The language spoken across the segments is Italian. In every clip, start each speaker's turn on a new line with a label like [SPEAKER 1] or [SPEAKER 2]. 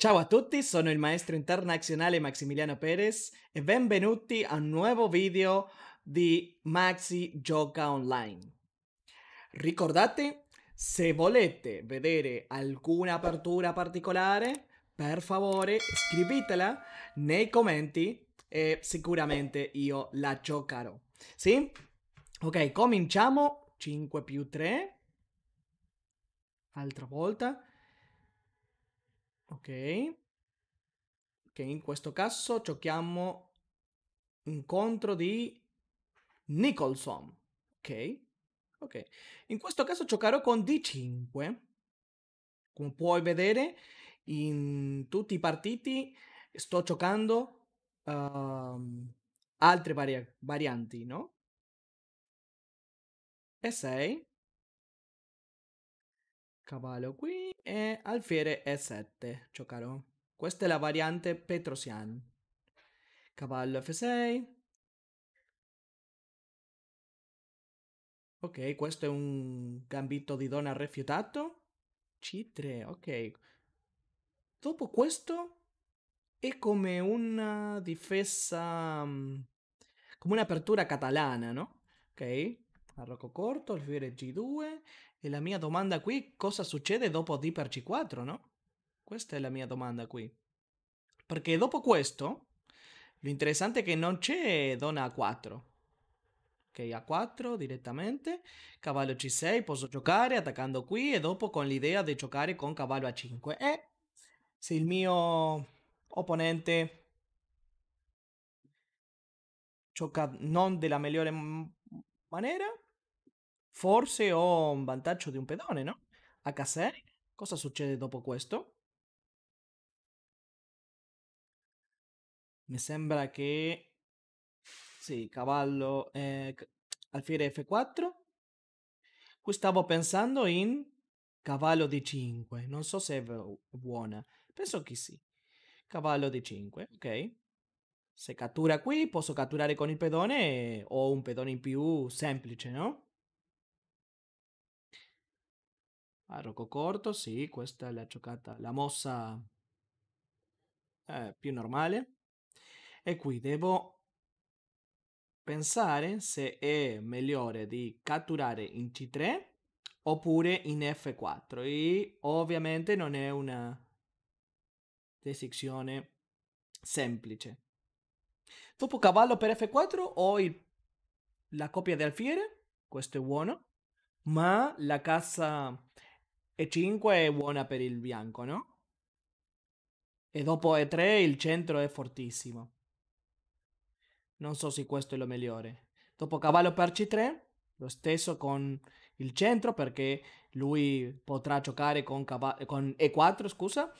[SPEAKER 1] Ciao a tutti, sono il maestro internazionale Maximiliano Perez e benvenuti a un nuovo video di Maxi Gioca Online. Ricordate, se volete vedere alcuna apertura particolare, per favore scrivetela nei commenti e sicuramente io la giocherò. Sì? Ok, cominciamo. 5 più 3. Altra volta ok che in questo caso giochiamo incontro di Nicholson ok ok in questo caso giocherò con D5 come puoi vedere in tutti i partiti sto giocando um, altre vari varianti no e 6 cavallo qui e eh, alfiere E7, giocherò. Questa è la variante Petrosian. Cavallo F6. Ok, questo è un gambito di donna rifiutato. C3, ok. Dopo questo è come una difesa, mm, come un'apertura catalana, no? Ok, arroco corto, alfiere G2, e la mia domanda qui, cosa succede dopo D per C4, no? Questa è la mia domanda qui. Perché dopo questo, l'interessante è che non c'è donna A4. Ok, A4 direttamente, cavallo C6, posso giocare attaccando qui e dopo con l'idea di giocare con cavallo A5. E se il mio opponente gioca non della migliore maniera, Forse ho un vantaggio di un pedone, no? H6, Cosa succede dopo questo? Mi sembra che... Sì, cavallo... Eh, alfiere F4. Qui stavo pensando in cavallo D5. Non so se è buona. Penso che sì. Cavallo D5, ok. Se cattura qui, posso catturare con il pedone o un pedone in più semplice, no? A corto, sì, questa è la giocata, la mossa eh, più normale. E qui devo pensare se è migliore di catturare in C3 oppure in F4. E ovviamente non è una decisione semplice. Dopo cavallo per F4 ho il, la coppia di alfiere, questo è buono, ma la casa e5 è buona per il bianco, no? E dopo E3 il centro è fortissimo. Non so se questo è lo migliore. Dopo cavallo per C3, lo stesso con il centro perché lui potrà giocare con, con E4, scusa.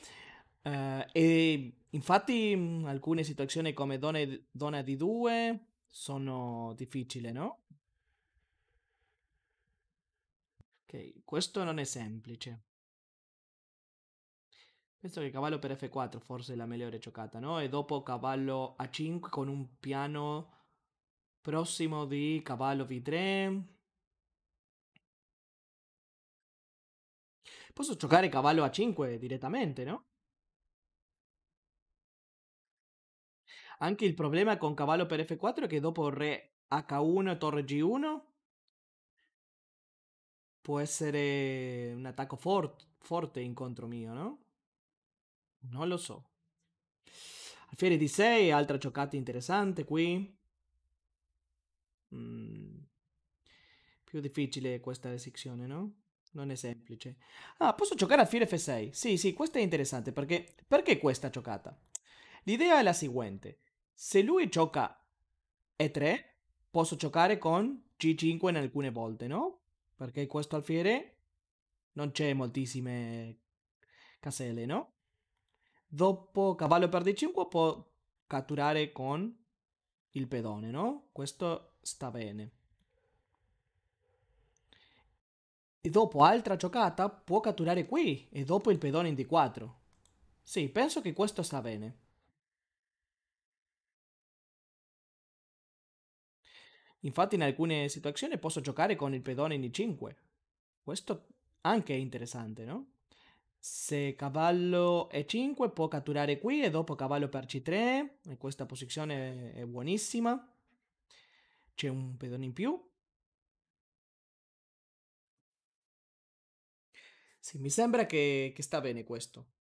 [SPEAKER 1] Uh, e infatti alcune situazioni come donna di 2 sono difficili, no? Ok, questo non è semplice. Penso che cavallo per F4 forse è la migliore giocata, no? E dopo cavallo A5 con un piano prossimo di cavallo V3. Posso giocare cavallo A5 direttamente, no? Anche il problema con cavallo per F4 è che dopo re H1 torre G1 può essere un attacco for- forte in contro mio, no? Non lo so. Alfiere di 6, altra giocata interessante qui. Mm. Più difficile questa sezione, no? Non è semplice. Ah, posso giocare alfiere F6? Sì, sì, questa è interessante perché... Perché questa giocata? L'idea è la seguente. Se lui gioca E3, posso giocare con G5 in alcune volte, no? perché questo alfiere non c'è moltissime caselle, no? Dopo cavallo per d5 può catturare con il pedone, no? Questo sta bene. E dopo altra giocata può catturare qui e dopo il pedone in d4. Sì, penso che questo sta bene. Infatti in alcune situazioni posso giocare con il pedone in i5. Questo anche è interessante, no? Se cavallo e5 può catturare qui e dopo cavallo per c3, e questa posizione è buonissima. C'è un pedone in più. Sì, mi sembra che, che sta bene questo.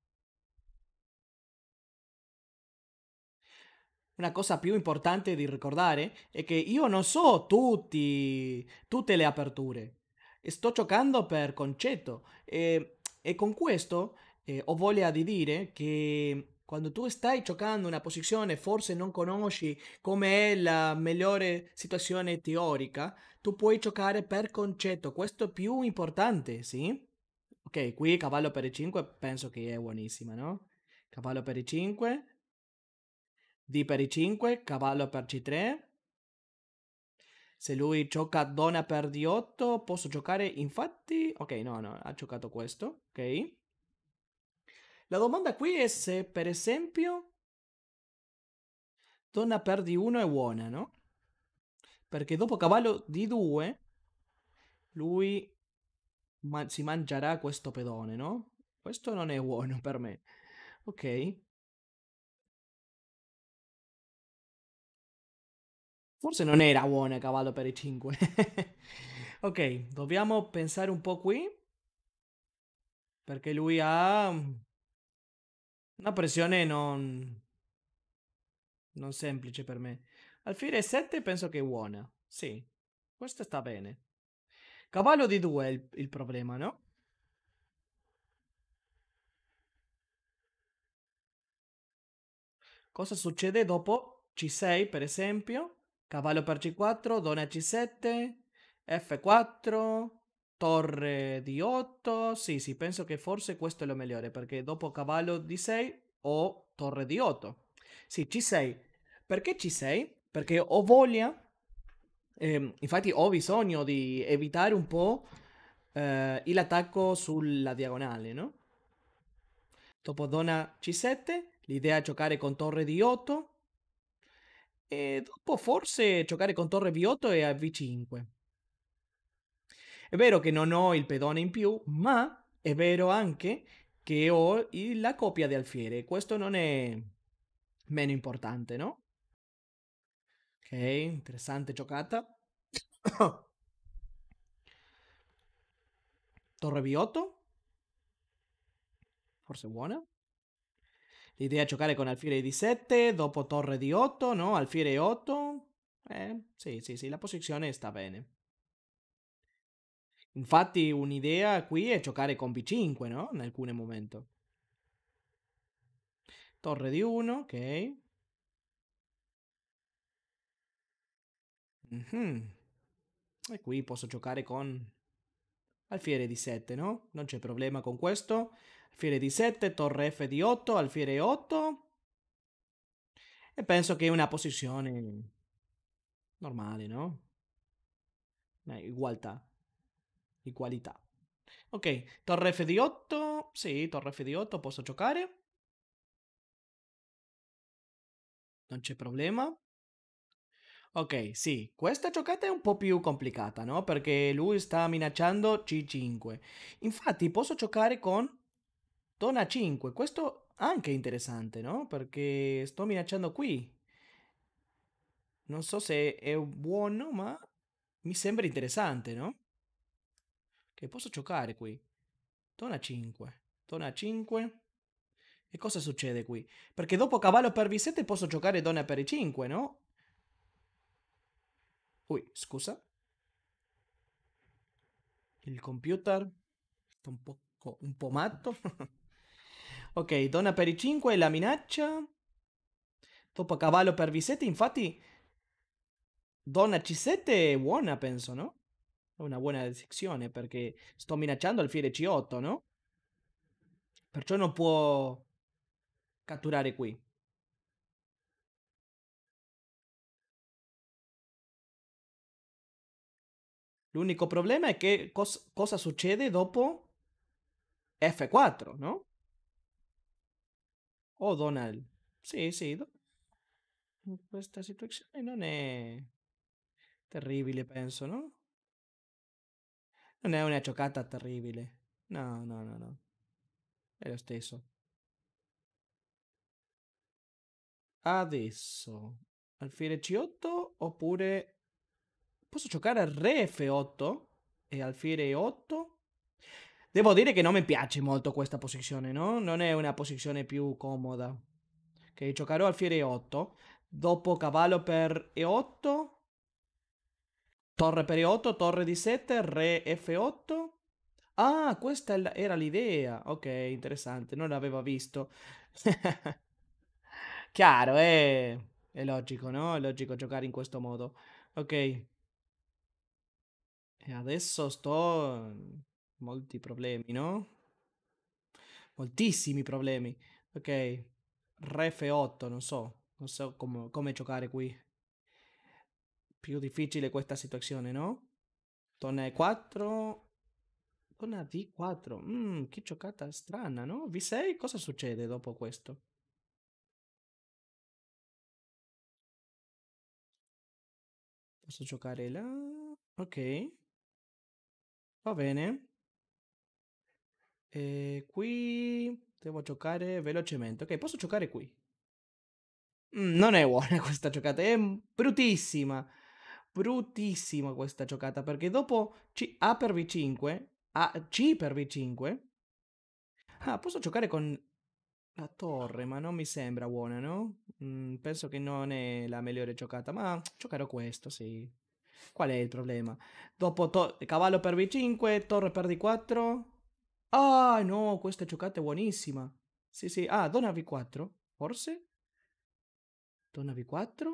[SPEAKER 1] una cosa più importante di ricordare è che io non so tutti, tutte le aperture. Sto giocando per concetto e, e con questo eh, ho voglia di dire che quando tu stai giocando una posizione forse non conosci come è la migliore situazione teorica, tu puoi giocare per concetto, questo è più importante, sì? Ok, qui cavallo per i 5 penso che è buonissima, no? Cavallo per i 5 D per I5, cavallo per C3. Se lui gioca donna per D8, posso giocare infatti... Ok, no, no, ha giocato questo, ok. La domanda qui è se, per esempio, donna per D1 è buona, no? Perché dopo cavallo D2, lui man si mangerà questo pedone, no? Questo non è buono per me. Ok. Forse non era buono a cavallo per i 5. ok, dobbiamo pensare un po' qui. Perché lui ha una pressione non... non semplice per me. Alfiere 7 penso che è buona. Sì, questo sta bene. Cavallo di 2 è il, il problema, no? Cosa succede dopo C6, per esempio? cavallo per c4, donna c7, f4, torre di 8. Sì, sì, penso che forse questo è lo migliore, perché dopo cavallo di 6 ho torre di 8. Sì, c6. Perché c6? Perché ho voglia, eh, infatti ho bisogno di evitare un po' eh, l'attacco sulla diagonale, no? Dopo donna c7, l'idea è giocare con torre di 8, e dopo forse giocare con Torre Vioto e a V5. È vero che non ho il pedone in più, ma è vero anche che ho la coppia di alfiere. Questo non è meno importante, no? Ok, interessante giocata. Torre Biotto. Forse buona. L'idea è giocare con alfiere di 7, dopo torre di 8, no? Alfiere 8. Eh, sì, sì, sì, la posizione sta bene. Infatti un'idea qui è giocare con B5, no? In alcuni momenti. Torre di 1, ok. Mm -hmm. E qui posso giocare con alfiere di 7, no? Non c'è problema con questo alfiere di 7, torre F di 8, alfiere 8. E penso che è una posizione normale, no? Eh, igualtà. Igualità. Ok, torre F di 8. Sì, torre F di 8, posso giocare. Non c'è problema. Ok, sì, questa giocata è un po' più complicata, no? Perché lui sta minacciando C5. Infatti posso giocare con Tona 5, questo anche interessante, no? Perché sto minacciando qui. Non so se è buono, ma mi sembra interessante, no? Che posso giocare qui. Tona 5. Tona 5. E cosa succede qui? Perché dopo cavallo per B7 posso giocare donna per E5, no? Ui, scusa. Il computer sta un un po' matto. Ok, donna per i 5 e la minaccia. Dopo cavallo per B7, infatti donna C7 è buona, penso, no? È una buona decisione perché sto minacciando alfiere C8, no? Perciò non può catturare qui. L'unico problema è che cos cosa succede dopo F4, no? Donald. Sì, sì. Do- questa situazione non è terribile, penso, no? Non è una giocata terribile. No, no, no, no. È lo stesso. Adesso alfiere C8 oppure posso giocare a re F8 e alfiere E8 Devo dire che non mi piace molto questa posizione, no? Non è una posizione più comoda. Ok, giocherò alfiere E8. Dopo cavallo per E8. Torre per E8, torre di 7 re F8. Ah, questa era l'idea. Ok, interessante, non l'avevo visto. Chiaro, eh. È logico, no? È logico giocare in questo modo. Ok. E adesso sto Molti problemi, no? Moltissimi problemi. Ok, re F8, non so. Non so com come giocare qui. Più difficile questa situazione, no? Donna E4. Donna D4. Mm, che giocata strana, no? V6, cosa succede dopo questo? Posso giocare là? Ok. Va bene. Eh, qui devo giocare velocemente. Ok, posso giocare qui. Mm, non è buona questa giocata, è bruttissima. Bruttissima questa giocata, perché dopo C A per B5, A C per B5. Ah, posso giocare con la torre, ma non mi sembra buona, no? Mm, penso che non è la migliore giocata, ma giocherò questo, sì. Qual è il problema? Dopo cavallo per B5, torre per D4, Ah, no, questa giocata è buonissima. Sì, sì. Ah, donna V4, forse? Donna V4?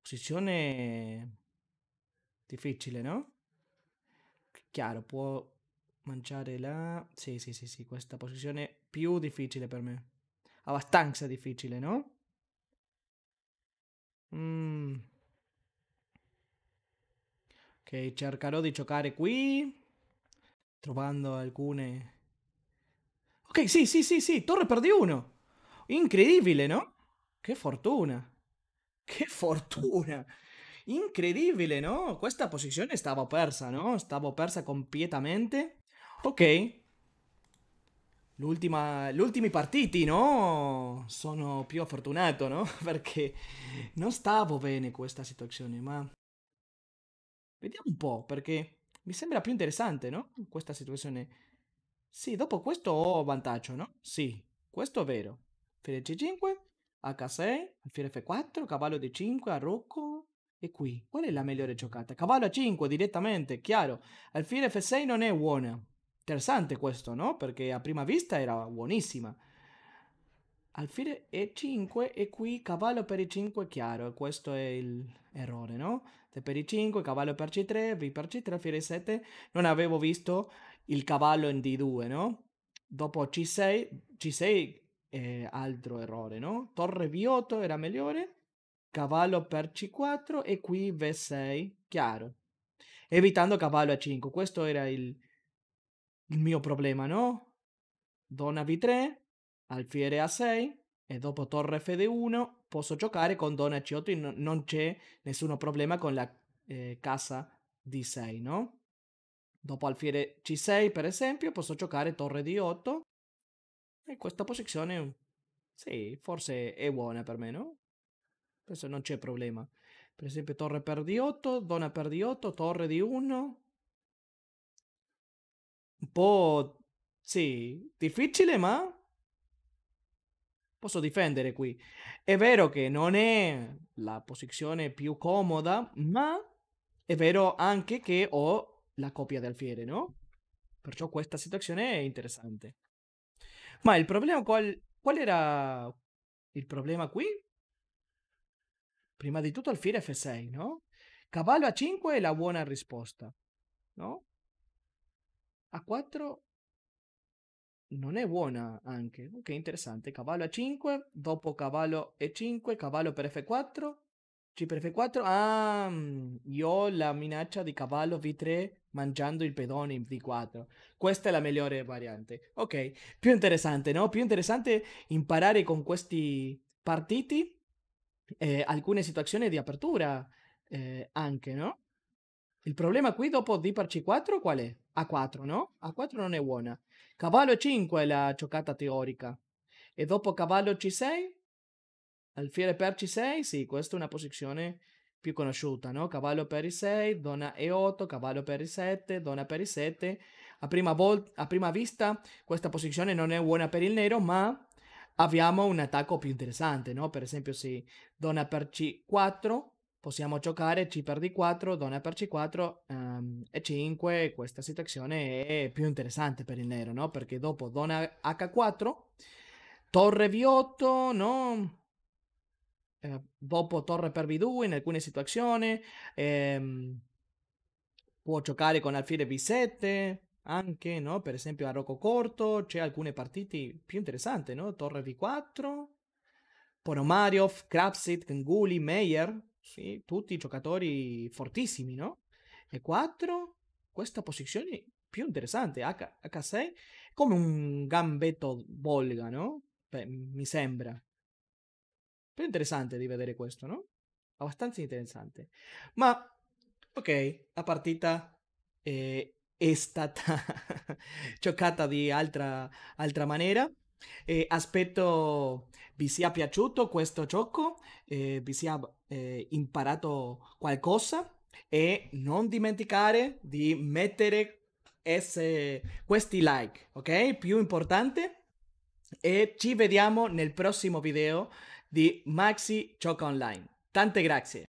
[SPEAKER 1] Posizione difficile, no? Chiaro, può mangiare la... Sì, sì, sì, sì, questa posizione più difficile per me. Abbastanza difficile, no? Mm. Ok, cercherò di giocare qui trovando alcune... Ok, sì, sì, sì, sì, torre per di uno. Incredibile, no? Che fortuna. Che fortuna. Incredibile, no? Questa posizione stava persa, no? Stavo persa completamente. Ok. L'ultima, gli ultimi partiti, no? Sono più fortunato, no? Perché non stavo bene questa situazione, ma... Vediamo un po', perché... Mi sembra più interessante, no? Mm. Questa situazione. Sì, dopo questo ho vantaggio, no? Sì, questo è vero. Fiere C5, H6, alfiere F4, cavallo D5, a rocco e qui. Qual è la migliore giocata? Cavallo A5 direttamente, chiaro. Alfiere F6 non è buona. Interessante questo, no? Perché a prima vista era buonissima alfile E5 e qui cavallo per E5 è chiaro, questo è l'errore, no? Se per i 5 cavallo per C3, B per C3, alfile E7, non avevo visto il cavallo in D2, no? Dopo C6, C6 è altro errore, no? Torre B8 era migliore, cavallo per C4 e qui V6, chiaro. Evitando cavallo A5, questo era il, il mio problema, no? Donna v 3 alfiere A6 e dopo torre Fd1 posso giocare con donna C8 e non c'è nessun problema con la eh, casa D6, no? Dopo alfiere C6 per esempio posso giocare torre D8 e questa posizione sì, forse è buona per me, no? Penso non c'è problema. Per esempio torre per D8, donna per D8, torre D1. Un po' sì, difficile ma posso difendere qui. È vero che non è la posizione più comoda, ma è vero anche che ho la copia di Alfiere, no? Perciò questa situazione è interessante. Ma il problema qual, qual era il problema qui? Prima di tutto alfiere F6, no? Cavallo A5 è la buona risposta, no? A4 non è buona anche. Ok, interessante. Cavallo a 5, dopo cavallo E5, cavallo per F4, C per F4. Ah, mm, io ho la minaccia di cavallo V3 mangiando il pedone in D4. Questa è la migliore variante. Ok, più interessante, no? Più interessante imparare con questi partiti eh, alcune situazioni di apertura eh, anche, no? Il problema qui dopo D per C4 qual è? A4, no? A4 non è buona. Cavallo 5 è la giocata teorica. E dopo cavallo C6? Alfiere per C6? Sì, questa è una posizione più conosciuta, no? Cavallo per I6, donna E8, cavallo per I7, donna per I7. A prima, a prima vista questa posizione non è buona per il nero, ma abbiamo un attacco più interessante, no? Per esempio, sì, donna per C4, possiamo giocare C per D4, donna per C4 um, ehm, e 5. Questa situazione è più interessante per il nero, no? Perché dopo donna H4, torre V8, no? Eh, dopo torre per B2 in alcune situazioni, ehm, può giocare con alfiere B7 anche, no? Per esempio a Rocco Corto, c'è alcune partite più interessanti, no? Torre V4, Ponomariov, Krapsit, Kenguli, Meyer, sì, tutti giocatori fortissimi, no? E 4, questa posizione più interessante, H- H6, come un gambetto volga, no? Beh, mi sembra. Però interessante di vedere questo, no? Abbastanza interessante. Ma, ok, la partita eh, è stata giocata di altra, altra maniera. Eh, aspetto vi sia piaciuto questo gioco, eh, vi sia eh, imparato qualcosa e non dimenticare di mettere esse, questi like, ok? Più importante. E ci vediamo nel prossimo video di Maxi Gioca Online. Tante grazie!